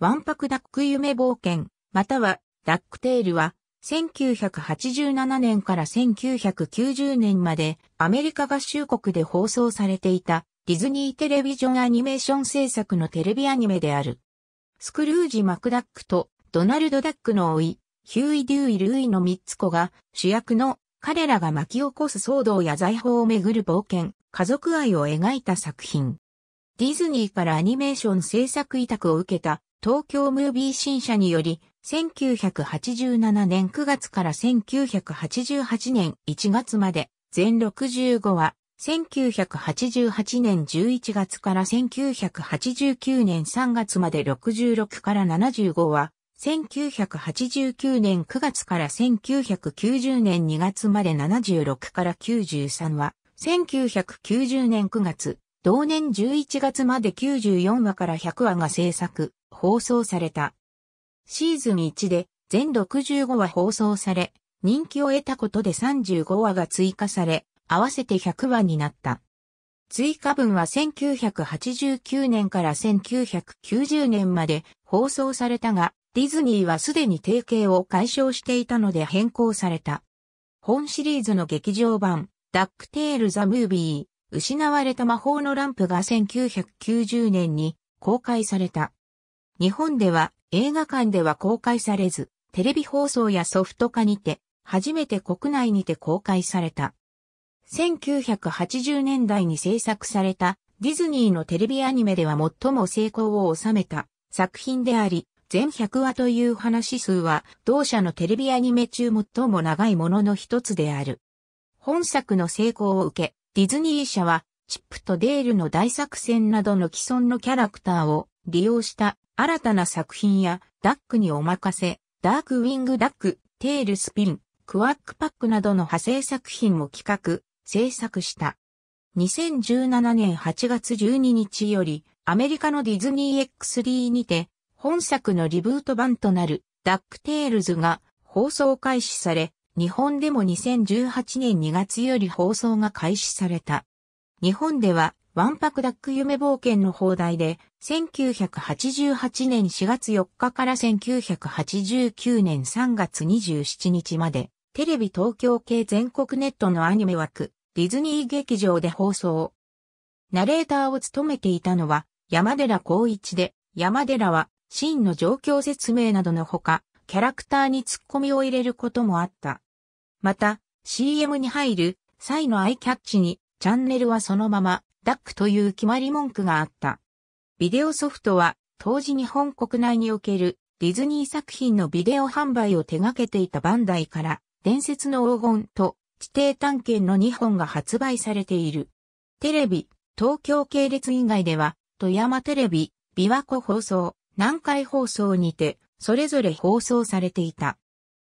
ワンパクダック夢冒険、またはダックテールは、1987年から1990年までアメリカ合衆国で放送されていたディズニーテレビジョンアニメーション制作のテレビアニメである。スクルージ・マクダックとドナルド・ダックの老い、ヒューイ・デューイ・ルーイの三つ子が主役の彼らが巻き起こす騒動や財宝をめぐる冒険、家族愛を描いた作品。ディズニーからアニメーション制作委託を受けた東京ムービー新社により、1987年9月から1988年1月まで、全65話、1988年11月から1989年3月まで66から75話、1989年9月から1990年2月まで76から93話、1990年9月、同年11月まで94話から100話が制作、放送された。シーズン1で全65話放送され、人気を得たことで35話が追加され、合わせて100話になった。追加分は1989年から1990年まで放送されたが、ディズニーはすでに提携を解消していたので変更された。本シリーズの劇場版、ダックテール・ザ・ムービー、失われた魔法のランプが1990年に公開された。日本では映画館では公開されず、テレビ放送やソフト化にて、初めて国内にて公開された。1980年代に制作されたディズニーのテレビアニメでは最も成功を収めた作品であり、全100話という話数は同社のテレビアニメ中最も長いものの一つである。本作の成功を受け、ディズニー社はチップとデールの大作戦などの既存のキャラクターを利用した新たな作品や、ダックにお任せ、ダークウィングダック、テールスピン、クワックパックなどの派生作品も企画、制作した。2017年8月12日より、アメリカのディズニー X3 にて、本作のリブート版となる、ダックテールズが放送開始され、日本でも2018年2月より放送が開始された。日本ではワンパクダック夢冒険の放題で、1988年4月4日から1989年3月27日まで、テレビ東京系全国ネットのアニメ枠、ディズニー劇場で放送。ナレーターを務めていたのは、山寺光一で、山寺は、真の状況説明などのほか、キャラクターに突っ込みを入れることもあった。また、CM に入る際のアイキャッチに、チャンネルはそのままダックという決まり文句があった。ビデオソフトは当時日本国内におけるディズニー作品のビデオ販売を手掛けていたバンダイから伝説の黄金と地底探検の2本が発売されている。テレビ、東京系列以外では富山テレビ、琵琶湖放送、南海放送にてそれぞれ放送されていた。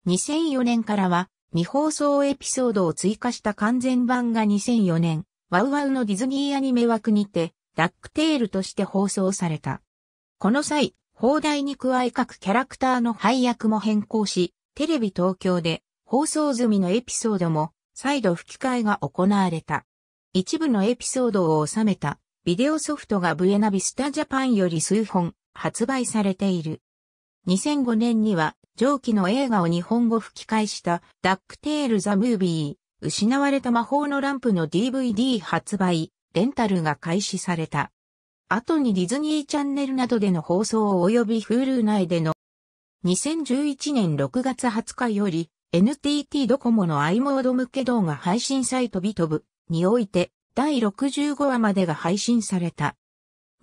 2004年からは未放送エピソードを追加した完全版が2004年、ワウワウのディズニーアニメ枠にて、ダックテールとして放送された。この際、放題に加え各キャラクターの配役も変更し、テレビ東京で放送済みのエピソードも再度吹き替えが行われた。一部のエピソードを収めたビデオソフトがブエナビスタジャパンより数本発売されている。2005年には上記の映画を日本語吹き替えしたダックテールザムービー失われた魔法のランプの DVD 発売、レンタルが開始された。後にディズニーチャンネルなどでの放送及び Hulu 内での2011年6月20日より NTT ドコモの i モード向け動画配信サイトビトブにおいて第65話までが配信された。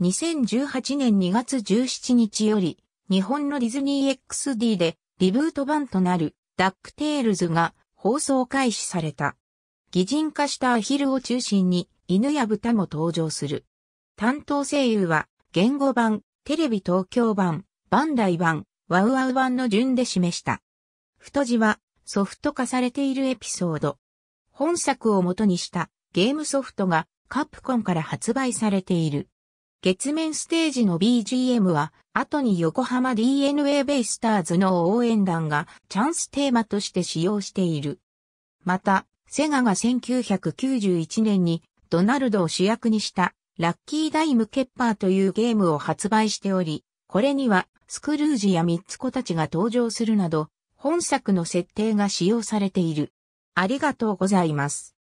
2018年2月17日より日本のディズニー XD でリブート版となるダックテールズが放送開始された。擬人化したアヒルを中心に犬や豚も登場する。担当声優は言語版、テレビ東京版、バンダイ版、ワウワウ版の順で示した。太字はソフト化されているエピソード。本作を元にしたゲームソフトがカプコンから発売されている。月面ステージの BGM は、後に横浜 DNA ベイスターズの応援団がチャンステーマとして使用している。また、セガが1991年にドナルドを主役にしたラッキーダイムケッパーというゲームを発売しており、これにはスクルージやミッツ子たちが登場するなど、本作の設定が使用されている。ありがとうございます。